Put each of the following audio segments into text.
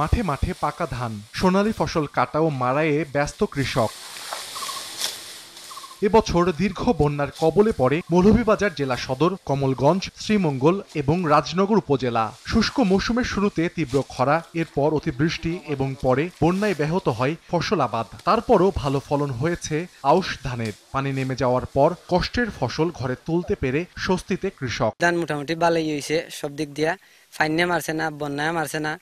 মাঠে মাঠে পাকা ধান সোনালি ফসল কাটা ও মারায়ে ব্যস্ত কৃষক এবছর দীর্ঘ বন্যার কবলে পড়ে মৌলভীবাজার জেলা সদর কমলগঞ্জ শ্রীমঙ্গল এবং রাজনগর উপজেলা শুষ্ক মৌসুমের শুরুতে তীব্র খরা এরপর অতিবৃষ্টি এবং পরে বন্যায় ব্যাহত হয় ফসল আবাদ তারপরও ভালো ফলন হয়েছে আউশ ধানের পানি নেমে যাওয়ার পর কষ্টের ফসল ঘরে তুলতে পেরে স্বস্তিতে কৃষক ধান মোটামুটি ভালোই হয়েছে সব দিক দিয়া ফাইনে মারছে না বন্যায় মারছে না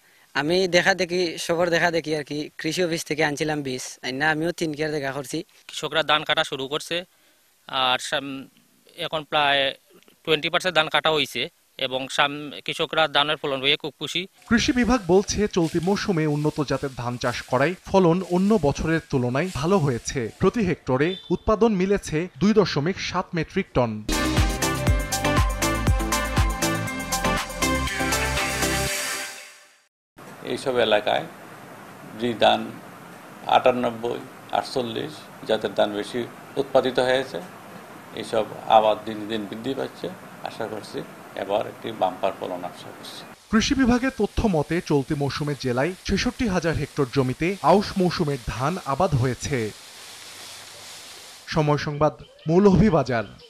আমি দেখা দেখি কৃষকের দেখা দেখি আর কি কৃষি অফিস থেকে আনছিলাম বীজ না আমিও তিন কেয়ার দেখা করছি কৃষকরা ধান কাটা শুরু করছে আর এখন প্রায় টোয়েন্টি পার্সেন্ট ধান কাটা হয়েছে এবং কৃষকরা ধানের ফলন হয়ে খুব খুশি কৃষি বিভাগ বলছে চলতি মৌসুমে উন্নত জাতের ধান চাষ করায় ফলন অন্য বছরের তুলনায় ভালো হয়েছে প্রতি হেক্টরে উৎপাদন মিলেছে দুই দশমিক সাত মেট্রিক টন এইসব এলাকায় যে ধান আটানব্বই আটচল্লিশ জাতের ধান বেশি উৎপাদিত হয়েছে এইসব আবাদ দিন দিন বৃদ্ধি পাচ্ছে আশা করছি এবার একটি বাম্পার ফলন আশা করছি কৃষি বিভাগের তথ্য মতে চলতি মৌসুমে জেলায় ছেষট্টি হাজার হেক্টর জমিতে আউশ মৌসুমের ধান আবাদ হয়েছে সময় সংবাদ মৌলভীবাজার